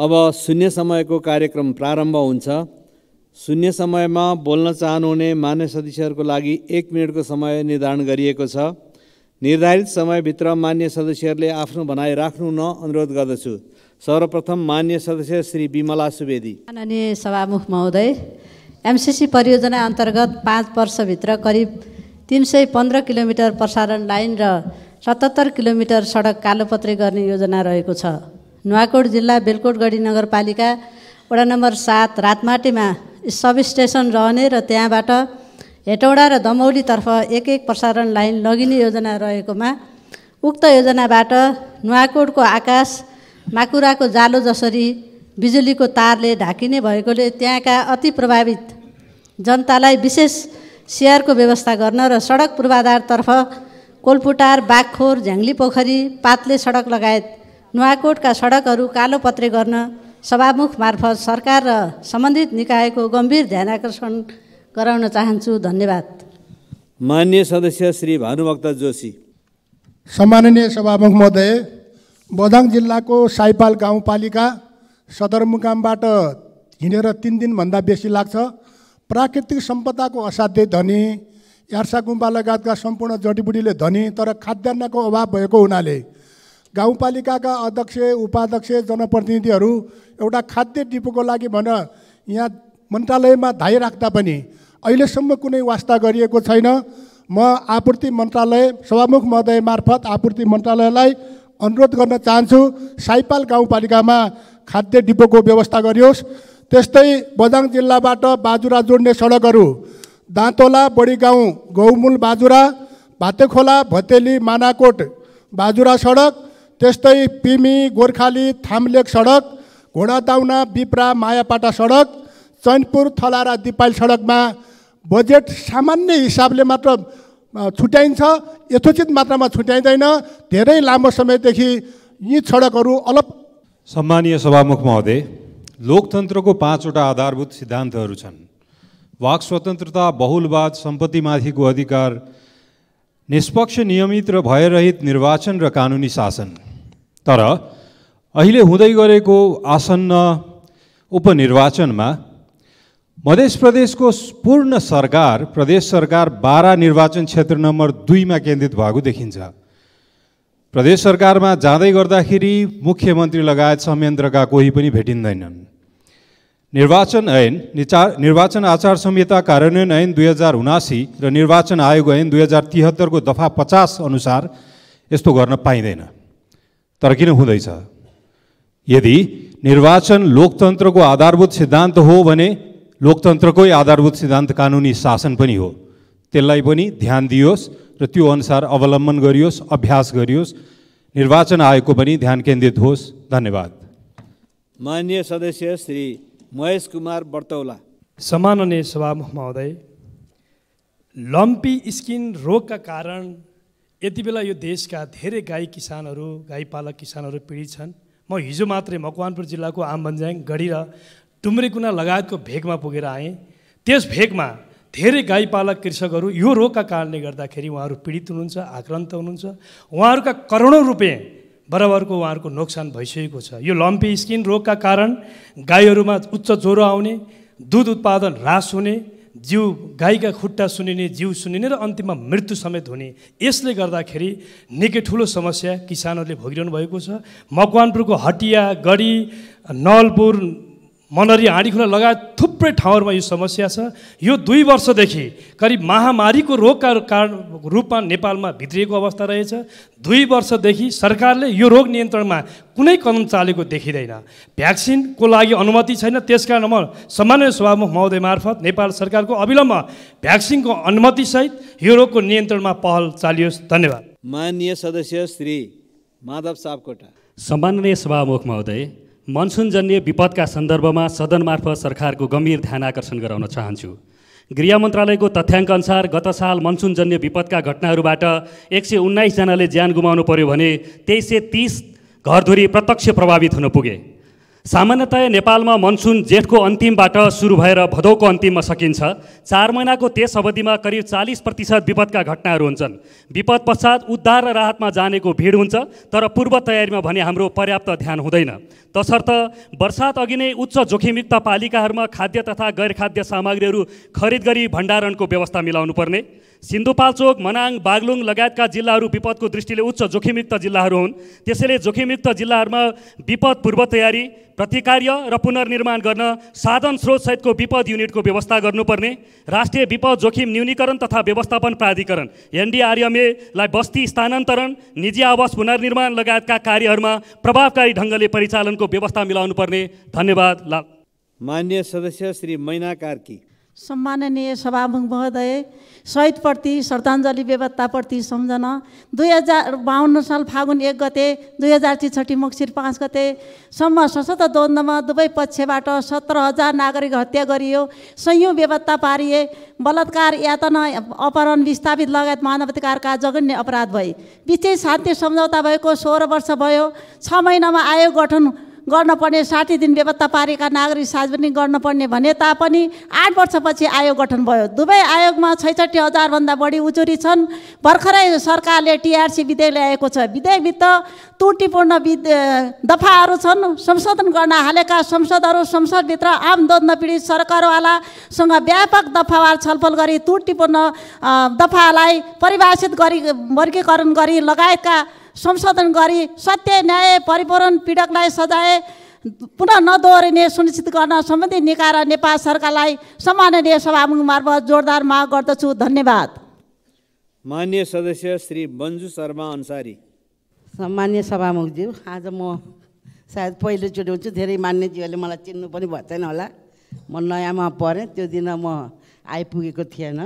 अब शून्य समयको कार्यक्रम प्रारम्भ हुन्छ शून्य समयमा बोल्न चाहनुहुने मान्य सदस्यहरूको लागि एक मिनटको समय निर्धारण गरिएको छ निर्धारित समयभित्र मान्य सदस्यहरूले आफ्नो भनाइ राख्नु न अनुरोध गर्दछु सर्वप्रथम मान्य सदस्य श्री विमला सुवेदी माननीय सभामुख महोदय एमसिसी परियोजना अन्तर्गत पाँच वर्षभित्र करिब तिन सय पन्ध्र किलोमिटर प्रसारण लाइन र सतहत्तर किलोमिटर सडक कालोपत्री गर्ने योजना रहेको छ नुवाकोट जिल्ला बेलकोटगढी नगरपालिका वडा नम्बर सात रातमाटीमा सब स्टेसन रहने र त्यहाँबाट हेटौडा र दमौलीतर्फ एक एक प्रसारण लाइन लगिने योजना रहेकोमा उक्त योजनाबाट नुवाकोटको आकाश माकुराको जालो जसरी बिजुलीको तारले ढाकिने भएकोले त्यहाँका अति प्रभावित जनतालाई विशेष सेयरको व्यवस्था गर्न र सडक पूर्वाधारतर्फ कोलपुटार बाघखोर झ्याङ्ली पोखरी पातले सडक लगायत नुवाकोटका सडकहरू कालो कालोपत्रे गर्न सभामुख मार्फत सरकार र सम्बन्धित निकायको गम्भीर ध्यान आकर्षण गराउन चाहन्छु धन्यवाद मान्य सदस्य श्री भानुभक्त जोशी सम्माननीय सभामुख महोदय बदाङ जिल्लाको साइपाल गाउँपालिका सदरमुकामबाट हिँडेर तिन दिनभन्दा बेसी लाग्छ प्राकृतिक सम्पदाको असाध्य धनी यार्सा गुम्बा लगायतका सम्पूर्ण जडीबुडीले धनी तर खाद्यान्नको अभाव भएको हुनाले गाउँपालिकाका अध्यक्ष उपाध्यक्ष जनप्रतिनिधिहरू एउटा खाद्य डिपोको लागि भनेर यहाँ मन्त्रालयमा धाइ राख्दा पनि अहिलेसम्म कुनै वास्ता गरिएको छैन म आपूर्ति मन्त्रालय सभामुख महोदय मार्फत आपूर्ति मन्त्रालयलाई अनुरोध गर्न चाहन्छु साइपाल गाउँपालिकामा खाद्य डिपोको व्यवस्था गरियोस् त्यस्तै बदाङ जिल्लाबाट बाजुरा जोड्ने सडकहरू दाँतोला बडी गाउँ गौमूल बाजुरा भातेखोला भतेली मानाकोट बाजुरा सडक त्यस्तै पिमी गोर्खाली थाम्लेक सडक घोडादाउना बिप्रा मायापाटा सडक चैनपुर थलारा दिपाल सडकमा बजेट सामान्य हिसाबले मात्र छुट्याइन्छ यथोचित मात्रामा छुट्याइँदैन धेरै लामो समयदेखि यी सडकहरू अलप सम्मानीय सभामुख महोदय लोकतन्त्रको पाँचवटा आधारभूत सिद्धान्तहरू छन् वाक स्वतन्त्रता बहुलवाद सम्पत्तिमाथिको अधिकार निष्पक्ष नियमित र भयरहित निर्वाचन र कानुनी शासन तर अहिले हुँदै गरेको आसन्न उपनिर्वाचनमा मध्य प्रदेशको पूर्ण सरकार प्रदेश सरकार बाह्र निर्वाचन क्षेत्र नम्बर दुईमा केन्द्रित भएको देखिन्छ प्रदेश सरकारमा जाँदै गर्दाखेरि मुख्यमन्त्री लगायत संयन्त्रका कोही पनि भेटिँदैनन् निर्वाचन ऐन निचार निर्वाचन आचार संहिता कार्यान्वयन ऐन दुई हजार उनासी र निर्वाचन आयोग ऐन दुई हजार तिहत्तरको दफा पचास अनुसार यस्तो गर्न पाइँदैन तर किन हुँदैछ यदि निर्वाचन लोकतन्त्रको आधारभूत सिद्धान्त हो भने लोकतन्त्रकै आधारभूत सिद्धान्त कानुनी शासन पनि हो त्यसलाई पनि ध्यान दियोस् र त्यो अनुसार अवलम्बन गरियोस् अभ्यास गरियोस् निर्वाचन आयोगको पनि ध्यान केन्द्रित होस् धन्यवाद मान्य सदस्य श्री महेश कुमार बर्तौला समाननीय सभामुख महोदय लम्पी स्किन रोगका कारण यति बेला यो देशका धेरै गाई किसानहरू गाईपालक किसानहरू पीडित छन् म हिजो मात्रै मकवानपुर जिल्लाको आमबन्ज्याङ गढी र टुम्रेकुना लगायतको भेगमा पुगेर आएँ त्यस भेगमा धेरै गाईपालक कृषकहरू यो रोगका कारणले गर्दाखेरि उहाँहरू पीडित हुनुहुन्छ आक्रान्त हुनुहुन्छ उहाँहरूका करोडौँ रुपियाँ बराबरको उहाँहरूको नोक्सान भइसकेको छ यो लम्पी स्किन रोगका कारण गाईहरूमा उच्च ज्वरो आउने दुध उत्पादन ह्रास हुने जिउ गाईका खुट्टा सुनिने जिउ सुनिने र अन्तिममा मृत्यु समेत हुने यसले गर्दाखेरि निकै ठुलो समस्या किसानहरूले भोगिरहनु भएको छ मकवानपुरको हटिया गढी नवलपुर मनरी हाँडीखुला लगायत थुप्रै ठाउँहरूमा यो समस्या छ यो दुई वर्षदेखि करिब महामारीको रोगका कारण रूपमा नेपालमा भित्रिएको अवस्था रहेछ दुई वर्षदेखि सरकारले यो रोग नियन्त्रणमा कुनै कदम चालेको देखिँदैन भ्याक्सिनको लागि अनुमति छैन त्यस कारण म सामान्य सभामुख महोदय मार्फत नेपाल सरकारको अविलम्ब भ्याक्सिनको अनुमतिसहित यो रोगको नियन्त्रणमा पहल चालियोस् धन्यवाद माननीय सदस्य श्री माधव सापकोटा सामान्य सभामुख महोदय मनसुनजन्य विपदका सन्दर्भमा सदनमार्फत सरकारको गम्भीर ध्यान आकर्षण गराउन चाहन्छु गृह मन्त्रालयको अनुसार गत साल मनसुनजन्य विपदका घटनाहरूबाट एक सय उन्नाइसजनाले ज्यान गुमाउनु पर्यो भने तेइस सय तिस घरधुरी प्रत्यक्ष प्रभावित हुन पुगे सामान्यतया नेपालमा मनसुन जेठको अन्तिमबाट सुरु भएर भदौको अन्तिममा सकिन्छ चार महिनाको त्यस अवधिमा करिब चालिस प्रतिशत विपदका घटनाहरू हुन्छन् विपद पश्चात उद्धार र राहतमा जानेको भिड हुन्छ तर पूर्व तयारीमा भने हाम्रो पर्याप्त ध्यान हुँदैन तसर्थ वर्षात अघि नै उच्च जोखिमयुक्त पालिकाहरूमा खाद्य तथा गैरखाद्य सामग्रीहरू खरिद गरी भण्डारणको व्यवस्था मिलाउनुपर्ने सिन्धुपाल्चोक मनाङ बागलुङ लगायतका जिल्लाहरू विपदको दृष्टिले उच्च जोखिमयुक्त जिल्लाहरू हुन् त्यसैले जोखिमयुक्त जिल्लाहरूमा विपद पूर्व तयारी प्रतिकार्य र पुनर्निर्माण गर्न साधन स्रोतसहितको विपद युनिटको व्यवस्था गर्नुपर्ने राष्ट्रिय विपद जोखिम न्यूनीकरण तथा व्यवस्थापन प्राधिकरण एनडिआरएमएलाई बस्ती स्थानान्तरण निजी आवास पुनर्निर्माण लगायतका कार्यहरूमा प्रभावकारी ढङ्गले परिचालनको व्यवस्था मिलाउनुपर्ने धन्यवाद ला मान्य सदस्य श्री मैना कार्की सम्माननीय सभामुख महोदय शहीदप्रति श्रद्धाञ्जली व्यवस्थाप्रति सम्झना दुई हजार बाहन्न साल फागुन एक गते दुई हजार त्रिसठी मक्सिर पाँच गतेसम्म सशस्त्र द्वन्द्वमा दुवै पक्षबाट सत्र हजार नागरिक हत्या गरियो सयौँ व्यवस्था पारिए बलात्कार यातना अपहरण विस्थापित लगायत मानवाधिकारका जघन्य अपराध भए विशेष शान्ति सम्झौता भएको सोह्र वर्ष भयो छ महिनामा आयोग गठन गर्नपर्ने साठी दिन बेपत्ता पारेका नागरिक सार्वजनिक गर्नुपर्ने भने तापनि आठ वर्षपछि आयोग गठन भयो दुवै आयोगमा छैसठी हजारभन्दा बढी उजुरी छन् भर्खरै सरकारले टिआरसी विधेयक ल्याएको छ विधेयकभित्र त्रुटिपूर्ण वि दफाहरू छन् संशोधन गर्न हालेका संसदहरू संसदभित्र आम द्वन्द पीडित सरकारवालासँग व्यापक दफावार छलफल गरी त्रुटिपूर्ण दफालाई परिभाषित गरी वर्गीकरण गरी लगायतका संशोधन गरी सत्य न्याय परिपूर्ण पीडकलाई सजाय पुनः नदोहोरिने सुनिश्चित गर्न सम्बन्धित निकाय र नेपाल सरकारलाई सम्माननीय सभामुख मार्फत जोरदार माग गर्दछु धन्यवाद मान्य सदस्य श्री मन्जु शर्मा अन्सारी सम्मान्य सभामुखज्यू आज म सायद पहिलोचोटि हुन्छु धेरै मान्यज्यूहरूले मलाई चिन्नु पनि भएको छैन होला म नयाँमा परेँ त्यो दिन म आइपुगेको थिएन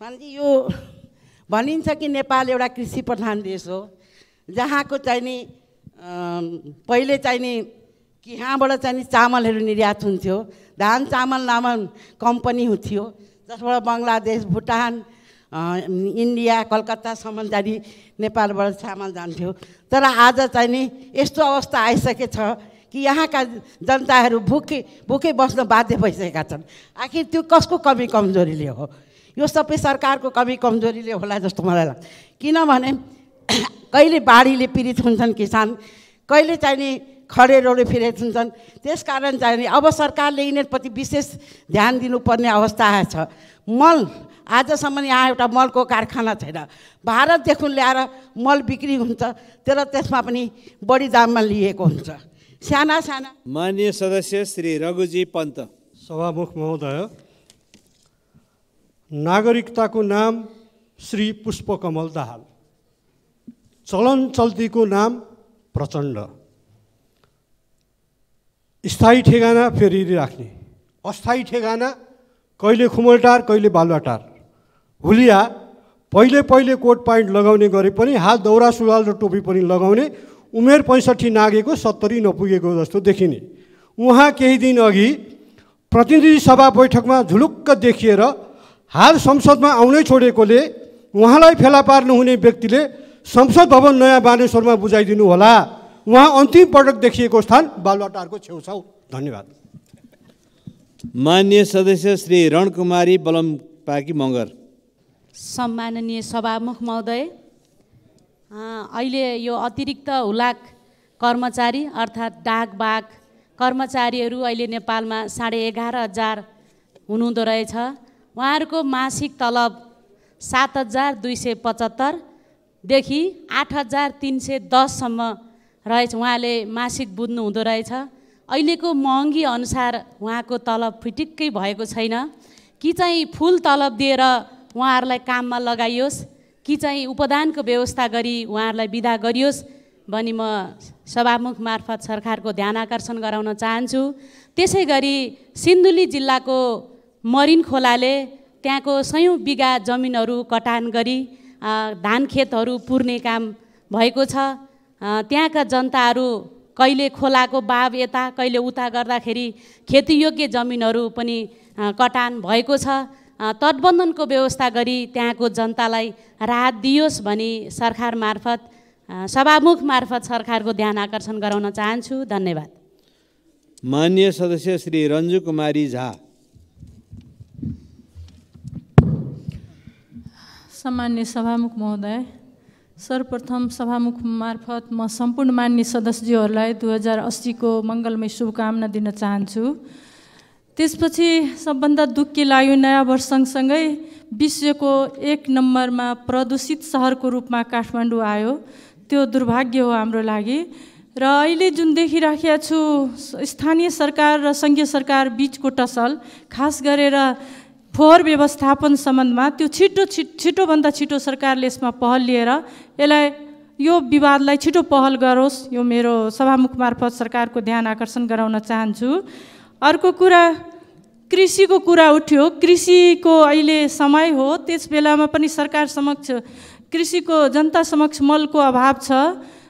मानजी यो भनिन्छ कि नेपाल एउटा कृषि प्रधान देश हो जहाँको चाहिँ नि पहिले चाहिँ नि कि यहाँबाट चाहिँ नि चामलहरू निर्यात हुन्थ्यो धान चामल लामन कम्पनी हुन्थ्यो जसबाट बङ्गलादेश भुटान इन्डिया कलकत्तासम्म जाने नेपालबाट चामल जान्थ्यो तर आज चाहिँ नि यस्तो अवस्था आइसकेछ कि यहाँका जनताहरू भुके भुके बस्न बाध्य भइसकेका छन् आखिर त्यो कसको कमी कमजोरीले हो यो सबै सरकारको कमी कमजोरीले होला जस्तो मलाई लाग्छ किनभने कहिले बाढीले पीडित हुन्छन् किसान कहिले चाहिँ नि खडेरोले पीडित हुन्छन् त्यस कारण चाहिँ अब सरकारले यिनीहरूप्रति विशेष ध्यान दिनुपर्ने अवस्था छ मल आजसम्म यहाँ एउटा मलको कारखाना छैन भारतदेखि ल्याएर मल बिक्री हुन्छ तर त्यसमा पनि बढी दाममा लिएको हुन्छ साना साना माननीय सदस्य श्री रघुजी पन्त सभामुख महोदय नागरिकताको नाम श्री पुष्पकमल दाहाल चलन चल्तीको नाम प्रचण्ड स्थायी ठेगाना फेरि राख्ने अस्थायी ठेगाना कहिले खुमलटार कहिले बालुवाटार हुलिया पहिले पहिले कोट प्यान्ट लगाउने गरे पनि हात दौरा सुगाल र टोपी पनि लगाउने उमेर पैँसठी नागेको सत्तरी नपुगेको जस्तो देखिने उहाँ केही दिन अघि प्रतिनिधि सभा बैठकमा झुलुक्क देखिएर हाल संसदमा आउनै छोडेकोले उहाँलाई फेला पार्नुहुने व्यक्तिले संसद भवन नयाँ बानेश्वरमा बुझाइदिनु होला उहाँ अन्तिम पटक देखिएको स्थान बालुवाटारको छेउछाउ धन्यवाद मान्य सदस्य श्री रणकुमारी बलम पाकी मगर सम्माननीय सभामुख महोदय अहिले यो अतिरिक्त हुलाक कर्मचारी अर्थात् डाक बाघ कर्मचारीहरू अहिले नेपालमा साढे एघार हजार हुनुहुँदो रहेछ उहाँहरूको मासिक तलब सात हजार दुई सय पचहत्तरदेखि आठ हजार तिन सय दससम्म रहेछ उहाँले मासिक बुझ्नु हुँदो रहेछ अहिलेको महँगी अनुसार उहाँको तलब फिटिक्कै भएको छैन कि चाहिँ फुल तलब दिएर उहाँहरूलाई काममा लगाइयोस् कि चाहिँ उपदानको व्यवस्था गरी उहाँहरूलाई विदा गरियोस् भनी म सभामुख मार्फत सरकारको ध्यान आकर्षण गराउन चाहन्छु त्यसै गरी सिन्धुली जिल्लाको मरिन खोलाले त्यहाँको सयौँ बिगा जमिनहरू कटान गरी धान खेतहरू पुर्ने काम भएको छ त्यहाँका जनताहरू कहिले खोलाको बाब यता कहिले उता गर्दाखेरि खेतीयोग्य जमिनहरू पनि कटान भएको छ तटबन्धनको व्यवस्था गरी त्यहाँको जनतालाई राहत दियोस् भनी सरकार मार्फत सभामुख मार्फत सरकारको ध्यान आकर्षण गराउन चाहन्छु धन्यवाद मान्य सदस्य श्री रञ्जु कुमारी झा सामान्य सभामुख महोदय सर्वप्रथम सभामुख मार्फत म सम्पूर्ण मान्य सदस्यहरूलाई दुई हजार अस्सीको मङ्गलमय शुभकामना दिन चाहन्छु त्यसपछि सबभन्दा दुःखी लाग्यो नयाँ वर्ष सँगसँगै विश्वको एक नम्बरमा प्रदूषित सहरको रूपमा काठमाडौँ आयो त्यो दुर्भाग्य हो हाम्रो लागि र अहिले जुन देखिराखेका छु स्थानीय सरकार र सङ्घीय सरकार बिचको टसल खास गरेर फोहोर व्यवस्थापन सम्बन्धमा त्यो छिटो छिट छिटोभन्दा छिटो सरकारले यसमा पहल लिएर यसलाई यो विवादलाई छिटो पहल गरोस् यो मेरो सभामुख मार्फत सरकारको ध्यान आकर्षण गराउन चाहन्छु अर्को कुरा कृषिको कुरा उठ्यो कृषिको अहिले समय हो त्यस बेलामा पनि सरकार समक्ष कृषिको जनता समक्ष मलको अभाव छ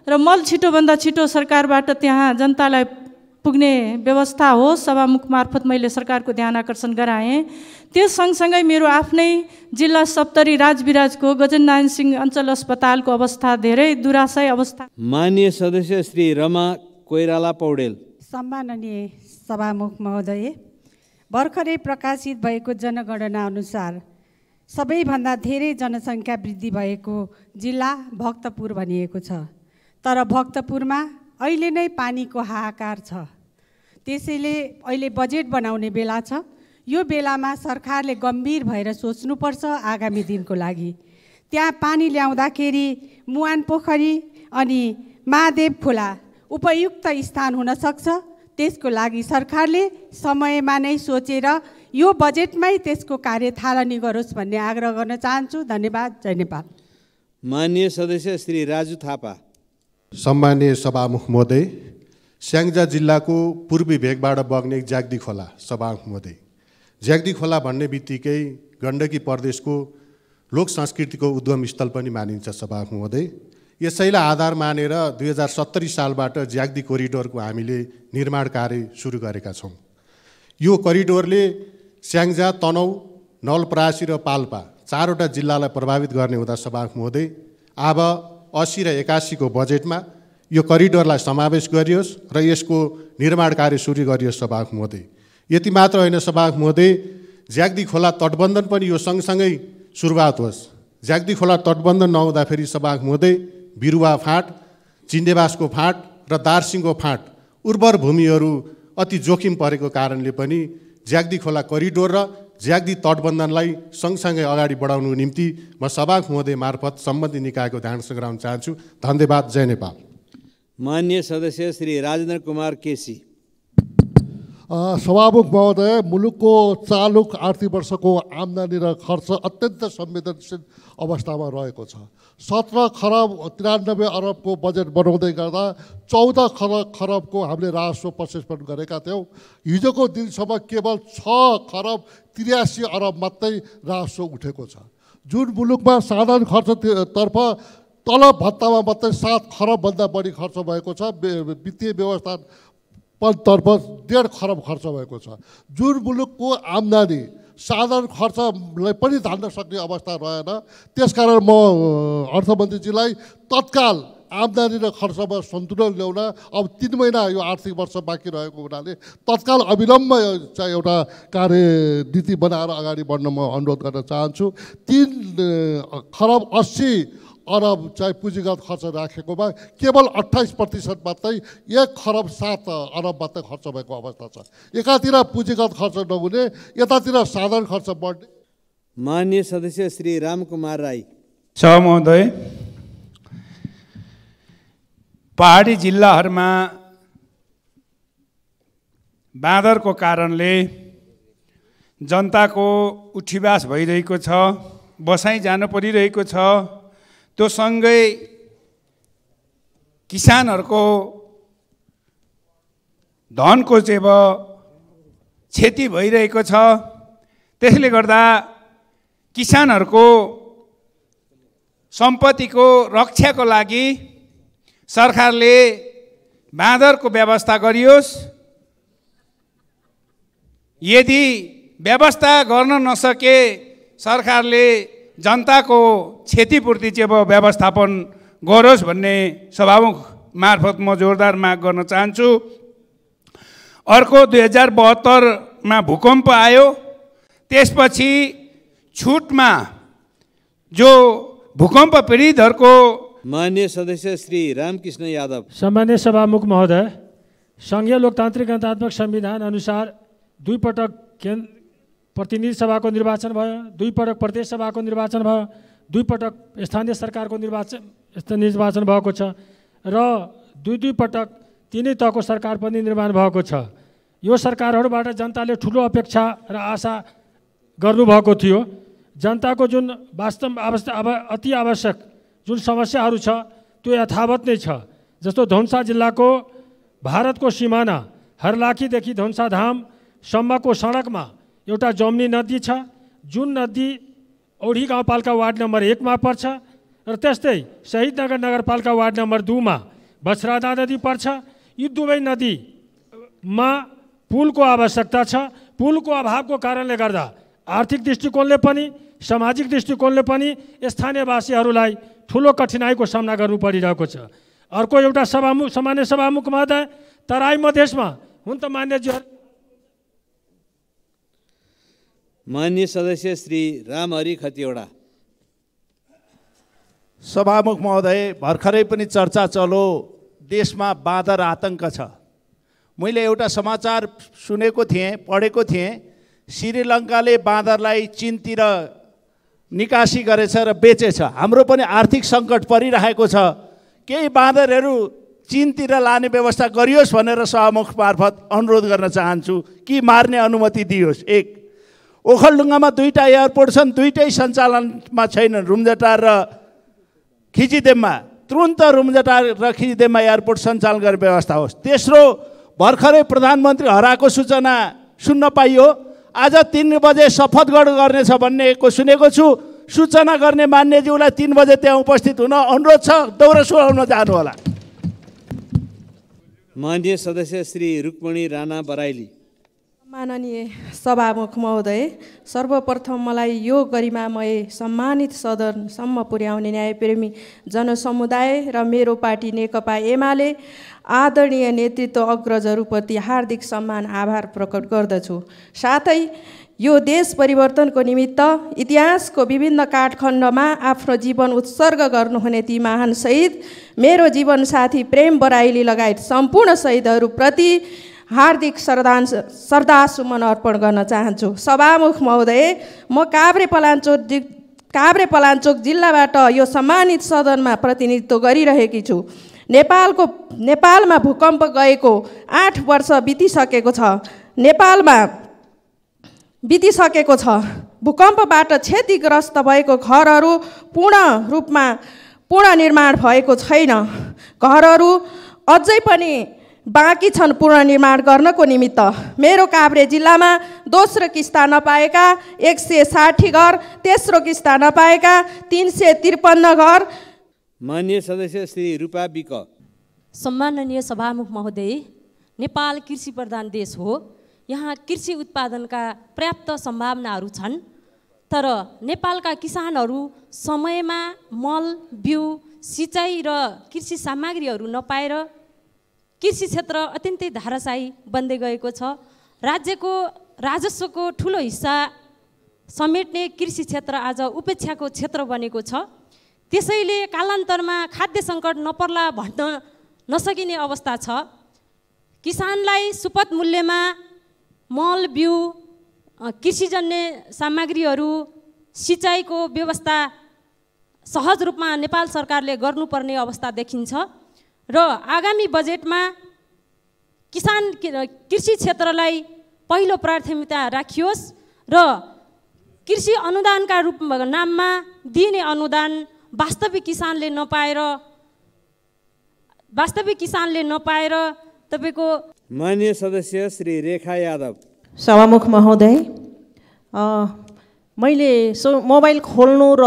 र मल छिटोभन्दा छिटो सरकारबाट त्यहाँ जनतालाई पुग्ने व्यवस्था हो सभामुख मार्फत मैले सरकारको ध्यान आकर्षण गराएँ त्यो सँगसँगै मेरो आफ्नै जिल्ला सप्तरी राजविराजको गजननारायण सिंह अञ्चल अस्पतालको अवस्था धेरै दुराशय अवस्था मान्य सदस्य श्री रमा कोइराला पौडेल सम्माननीय सभामुख महोदय भर्खरै प्रकाशित भएको जनगणना अनुसार सबैभन्दा धेरै जनसङ्ख्या वृद्धि भएको जिल्ला भक्तपुर भनिएको छ तर भक्तपुरमा अहिले नै पानीको हाहाकार छ त्यसैले अहिले बजेट बनाउने बेला छ यो बेलामा सरकारले गम्भीर भएर सोच्नुपर्छ आगामी दिनको लागि त्यहाँ पानी ल्याउँदाखेरि मुहान पोखरी अनि महादेव खोला उपयुक्त स्थान हुनसक्छ त्यसको लागि सरकारले समयमा नै सोचेर यो बजेटमै त्यसको कार्य थालनी गरोस् भन्ने आग्रह गर्न चाहन्छु धन्यवाद जय नेपाल मान्य सदस्य श्री राजु थापा सम्मान्य सभामुख महोदय स्याङ्जा जिल्लाको पूर्वी भेगबाट बग्ने ज्याग्दी खोला सभामुख महोदय ज्याग्दी खोला भन्ने बित्तिकै गण्डकी प्रदेशको लोक संस्कृतिको उद्गम स्थल पनि मानिन्छ सभामुख महोदय यसैलाई आधार मानेर दुई हजार सत्तरी सालबाट ज्याग्दी कोरिडोरको हामीले निर्माण कार्य सुरु गरेका छौँ यो करिडोरले स्याङ्जा तनौ नलपरासी र पाल्पा चारवटा जिल्लालाई प्रभावित गर्ने हुँदा सभामुख महोदय अब असी र एकासीको बजेटमा यो करिडोरलाई समावेश गरियोस् र यसको निर्माण कार्य सुरु गरियोस् सभाग महोदय यति मात्र होइन सभाग महोदय ज्याग्दी खोला तटबन्धन पनि यो सँगसँगै सुरुवात होस् ज्याग्दी खोला तटबन्धन नहुँदाखेरि सभाग महोदय बिरुवा फाँट चिन्डेवासको फाँट र दार्सिङको फाँट उर्वर भूमिहरू अति जोखिम परेको कारणले पनि ज्याग्दी खोला करिडोर र ज्याग्दी तटबन्धनलाई सँगसँगै अगाडि बढाउनुको निम्ति म सभा महोदय मार्फत सम्बन्धित निकायको ध्यान सङ्ग्राउन चाहन्छु धन्यवाद जय नेपाल मान्य सदस्य श्री राजेन्द्र कुमार केसी सभामुख महोदय मुलुकको चालुक आर्थिक वर्षको आम्दानी र खर्च अत्यन्त संवेदनशील अवस्थामा रहेको छ सत्र खरब त्रियानब्बे अरबको बजेट बनाउँदै गर्दा चौध खरब खरबको हामीले राजस्व प्रशेषण गरेका थियौँ हिजोको दिनसम्म केवल छ खरब त्रियासी अरब मात्रै राजस्व उठेको छ जुन मुलुकमा साधारण खर्चतर्फ तलब भत्तामा मात्रै सात खरबभन्दा बढी खर्च भएको छ वित्तीय व्यवस्था पदतर्फ डेढ खरब खर्च भएको छ जुन मुलुकको आम्दानी साधारण खर्चलाई पनि धान्न सक्ने अवस्था रहेन त्यसकारण म अर्थमन्त्रीजीलाई तत्काल आम्दानी र खर्चमा सन्तुलन ल्याउन अब तिन महिना यो आर्थिक वर्ष बाँकी रहेको हुनाले तत्काल अविलम्ब चाहिँ एउटा कार्यनीति बनाएर अगाडि बढ्न म अनुरोध गर्न चाहन्छु तिन खरब अस्सी अरब चाहिँ पुँजीगत खर्च राखेको भए केवल अठाइस प्रतिशत मात्रै एक खरब सात अरब मात्रै खर्च भएको अवस्था छ एकातिर पुँजीगत खर्च नहुने यतातिर साधारण खर्च बढ्ने मान्य सदस्य श्री रामकुमार राई छ महोदय पहाडी जिल्लाहरूमा बाँदरको कारणले जनताको उठिवास भइरहेको छ बसाइ जानु परिरहेको छ त्यो सँगै किसानहरूको धनको अब क्षति भइरहेको छ त्यसले गर्दा किसानहरूको सम्पत्तिको रक्षाको लागि सरकारले बाँदरको व्यवस्था गरियोस् यदि व्यवस्था गर्न नसके सरकारले जनताको क्षतिपूर्ति चाहिँ अब व्यवस्थापन गरोस् भन्ने सभामुख मार्फत म जोरदार माग गर्न चाहन्छु अर्को दुई हजार बहत्तरमा भूकम्प आयो त्यसपछि छुटमा जो भूकम्प पीडितहरूको मान्य सदस्य श्री रामकृष्ण यादव सामान्य सभामुख महोदय सङ्घीय लोकतान्त्रिक गणतात्मक संविधान अनुसार दुईपटक केन्द्र प्रतिनिधि सभाको निर्वाचन भयो दुईपटक प्रदेश सभाको निर्वाचन भयो दुईपटक स्थानीय सरकारको निर्वाचन निर्वाचन भएको छ र दुई दुई पटक तिनै तहको सरकार पनि निर्माण भएको छ यो सरकारहरूबाट जनताले ठुलो अपेक्षा र आशा गर्नुभएको थियो जनताको जुन वास्तव आवश्यक अब अति आवश्यक जुन समस्याहरू छ त्यो यथावत नै छ जस्तो धनसा जिल्लाको भारतको सिमाना हरलाखीदेखि धनुषाधामसम्मको सडकमा एउटा जम्नी नदी छ जुन नदी औढी गाउँपालिका वार्ड नम्बर एकमा पर्छ र त्यस्तै शहीद नगर नगरपालिका वार्ड नम्बर दुईमा बछरादा नदी पर्छ यी दुवै नदीमा पुलको आवश्यकता छ पुलको अभावको कारणले गर्दा आर्थिक दृष्टिकोणले पनि सामाजिक दृष्टिकोणले पनि स्थानीयवासीहरूलाई ठुलो कठिनाइको सामना गर्नु परिरहेको छ अर्को एउटा सभामुख सामान्य सभामुख महोदय तराई मधेसमा हुन त मान्यजीहरू मान्य सदस्य श्री रामहरि खतिवडा सभामुख महोदय भर्खरै पनि चर्चा चलो देशमा बाँदर आतङ्क छ मैले एउटा समाचार सुनेको थिएँ पढेको थिएँ श्रीलङ्काले बाँदरलाई चिनतिर निकासी गरेछ र बेचेछ हाम्रो पनि आर्थिक सङ्कट परिरहेको छ केही बाँदरहरू चिनतिर लाने व्यवस्था गरियोस् भनेर सभामुख मार्फत अनुरोध गर्न चाहन्छु कि मार्ने अनुमति दियोस् एक ओखलडुङ्गामा दुईवटा एयरपोर्ट छन् दुइटै सञ्चालनमा छैनन् रुम्जाटा र खिचिदेममा तुरुन्त रुम्जाटा र खिचिदेममा एयरपोर्ट सञ्चालन गर्ने व्यवस्था होस् तेस्रो भर्खरै प्रधानमन्त्री हराएको सूचना सुन्न पाइयो आज तिन बजे शपथगढ गर्नेछ भन्नेको सुनेको छु सूचना गर्ने मान्यज्यूलाई तिन बजे त्यहाँ उपस्थित हुन अनुरोध छ दौरा सुहाउन जानुहोला मान्य सदस्य श्री रुक्मणी राणा बराइली माननीय सभामुख महोदय सर्वप्रथम मलाई यो गरिमामय सम्मानित सदनसम्म पुर्याउने न्यायप्रेमी जनसमुदाय र मेरो पार्टी नेकपा एमाले आदरणीय नेतृत्व अग्रजहरूप्रति हार्दिक सम्मान आभार प्रकट गर्दछु साथै यो देश परिवर्तनको निमित्त इतिहासको विभिन्न काठखण्डमा आफ्नो जीवन उत्सर्ग गर्नुहुने ती महान शहीद मेरो जीवनसाथी प्रेम बराइली लगायत सम्पूर्ण शहीदहरूप्रति हार्दिक श्रद्धा श्रद्धा सुमन अर्पण गर्न चाहन्छु सभामुख महोदय म काभ्रे पलाञ्चोक काभ्रे पलाञ्चोक जिल्लाबाट यो सम्मानित सदनमा प्रतिनिधित्व गरिरहेकी छु नेपालको नेपालमा भूकम्प गएको आठ वर्ष बितिसकेको छ नेपालमा बितिसकेको छ भूकम्पबाट क्षतिग्रस्त भएको घरहरू पूर्ण रूपमा पुनर्निर्माण भएको छैन घरहरू अझै पनि बाँकी छन् पुनर्निर्माण गर्नको निमित्त मेरो काभ्रे जिल्लामा दोस्रो किस्ता नपाएका एक सय साठी घर तेस्रो किस्ता नपाएका तिन सय त्रिपन्न घर मान्य सदस्य श्री रूपा विक सम्माननीय सभामुख महोदय नेपाल कृषि प्रधान देश हो यहाँ कृषि उत्पादनका पर्याप्त सम्भावनाहरू छन् तर नेपालका किसानहरू समयमा मल बिउ सिँचाइ र कृषि सामग्रीहरू नपाएर कृषि क्षेत्र अत्यन्तै धाराशाही बन्दै गएको छ राज्यको राजस्वको ठुलो हिस्सा समेट्ने कृषि क्षेत्र आज उपेक्षाको क्षेत्र बनेको छ त्यसैले कालान्तरमा खाद्य सङ्कट नपर्ला भन्न नसकिने अवस्था छ किसानलाई सुपथ मूल्यमा मल बिउ कृषिजन्य सामग्रीहरू सिँचाइको व्यवस्था सहज रूपमा नेपाल सरकारले गर्नुपर्ने अवस्था देखिन्छ र आगामी बजेटमा किसान कृषि क्षेत्रलाई पहिलो प्राथमिकता राखियोस् र कृषि अनुदानका रूप नाममा दिइने अनुदान वास्तविक किसानले नपाएर वास्तविक किसानले नपाएर तपाईँको मान्य सदस्य श्री रेखा यादव सभामुख महोदय मैले सो मोबाइल खोल्नु र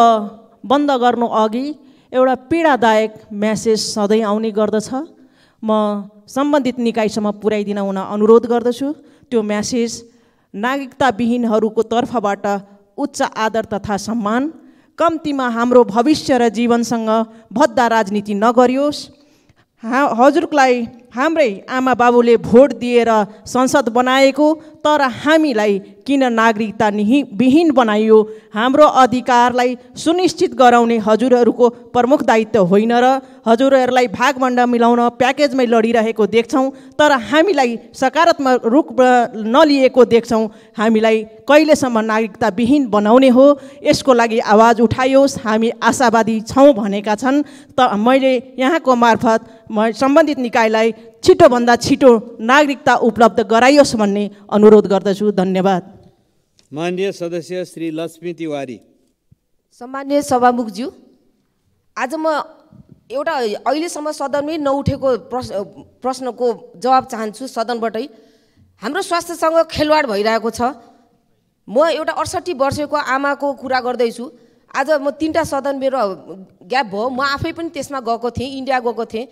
बन्द गर्नु अघि एउटा पीडादायक म्यासेज सधैँ आउने गर्दछ म सम्बन्धित निकायसम्म पुर्याइदिन हुन अनुरोध गर्दछु त्यो म्यासेज नागरिकताविहीनहरूको तर्फबाट उच्च आदर तथा सम्मान कम्तीमा हाम्रो भविष्य र जीवनसँग भद्दा राजनीति नगरियोस् हा हजुरलाई हाम्रै आमा बाबुले भोट दिएर संसद बनाएको तर हामीलाई किन नागरिकता निहि विहीन बनाइयो हाम्रो अधिकारलाई सुनिश्चित गराउने हजुरहरूको प्रमुख दायित्व होइन र हजुरहरूलाई भागभन्डा मिलाउन प्याकेजमै लडिरहेको देख्छौँ तर हामीलाई सकारात्मक रूप नलिएको देख्छौँ हामीलाई कहिलेसम्म नागरिकता विहीन बनाउने हो यसको लागि आवाज उठायोस् हामी आशावादी छौँ भनेका छन् त मैले यहाँको मार्फत म सम्बन्धित निकायलाई छिटोभन्दा छिटो नागरिकता उपलब्ध गराइयोस् भन्ने अनु अनुरोध गर्दछु धन्यवाद मान्य सदस्य श्री लक्ष्मी तिवारी सम्मान्य सभामुखज्यू आज म एउटा अहिलेसम्म सदनमै नउठेको प्रश प्रश्नको जवाब चाहन्छु सदनबाटै हाम्रो स्वास्थ्यसँग खेलवाड भइरहेको छ म एउटा अडसट्ठी वर्षको आमाको कुरा गर्दैछु आज म तिनवटा सदन मेरो ग्याप भयो म आफै पनि त्यसमा गएको थिएँ इन्डिया गएको थिएँ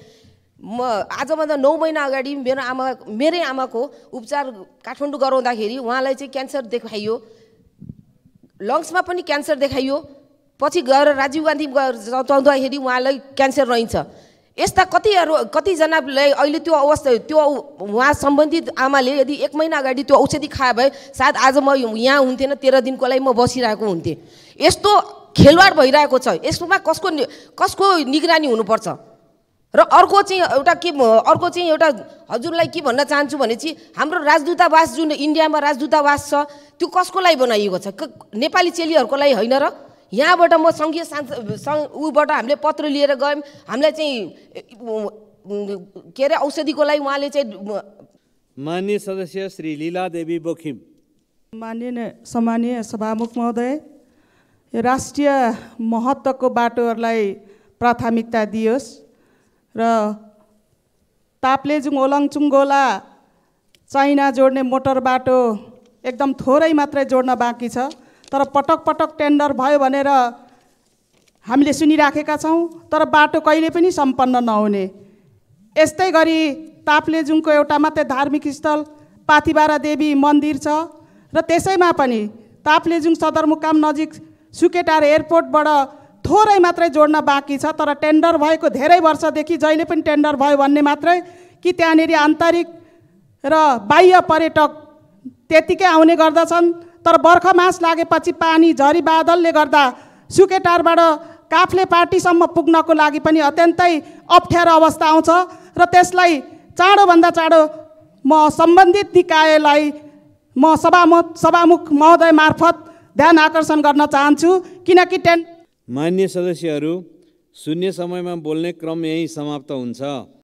म आजभन्दा नौ महिना अगाडि मेरो आमा मेरै आमाको उपचार काठमाडौँ गराउँदाखेरि उहाँलाई चाहिँ क्यान्सर देखाइयो लङ्समा पनि क्यान्सर देखाइयो पछि गएर राजीव गान्धी चौधाखेरि उहाँलाई क्यान्सर रहन्छ यस्ता कतिहरू कतिजनालाई अहिले त्यो अवस्था त्यो उहाँ सम्बन्धित आमाले यदि एक महिना अगाडि त्यो औषधि खाए भए सायद आज म यहाँ हुन्थेन तेह्र दिनको लागि म बसिरहेको हुन्थेँ यस्तो खेलवाड भइरहेको छ यसमा कसको कसको निगरानी हुनुपर्छ र अर्को चाहिँ एउटा के अर्को चाहिँ एउटा हजुरलाई के भन्न चाहन्छु भने चाहिँ हाम्रो राजदूतावास जुन इन्डियामा राजदूतावास छ त्यो कसको लागि बनाइएको छ नेपाली चेलीहरूको लागि होइन र यहाँबाट म सङ्घीय सांसद ऊबाट हामीले पत्र लिएर गयौँ हामीलाई चाहिँ के अरे औषधिको लागि उहाँले चाहिँ मान्य सदस्य श्री लीला देवी बोखिम मान्य सामान्य सभामुख महोदय राष्ट्रिय महत्त्वको बाटोहरूलाई प्राथमिकता दियोस् र ताप्लेजुङ ओलङचुङ गोला चाइना जोड्ने मोटर बाटो एकदम थोरै मात्रै जोड्न बाँकी छ तर पटक पटक टेन्डर भयो भनेर हामीले सुनिराखेका छौँ तर बाटो कहिले पनि सम्पन्न नहुने यस्तै गरी ताप्लेजुङको एउटा मात्रै धार्मिक स्थल पाथिबारा देवी मन्दिर छ र त्यसैमा पनि ताप्लेजुङ सदरमुकाम नजिक सुकेटार एयरपोर्टबाट थोरै मात्रै जोड्न बाँकी छ तर टेन्डर भएको धेरै वर्षदेखि जहिले पनि टेन्डर भयो भन्ने मात्रै कि त्यहाँनिर आन्तरिक र बाह्य पर्यटक त्यतिकै आउने गर्दछन् तर बर्खा मास लागेपछि पानी झरी बादलले गर्दा सुकेटारबाट काफले पार्टीसम्म पुग्नको लागि पनि अत्यन्तै अप्ठ्यारो अवस्था आउँछ र त्यसलाई चाँडोभन्दा चाँडो म सम्बन्धित निकायलाई म सभामुख सभामुख महोदय मार्फत ध्यान आकर्षण गर्न चाहन्छु किनकि टेन मान्य सदस्यहरू शून्य समयमा बोल्ने क्रम यहीँ समाप्त हुन्छ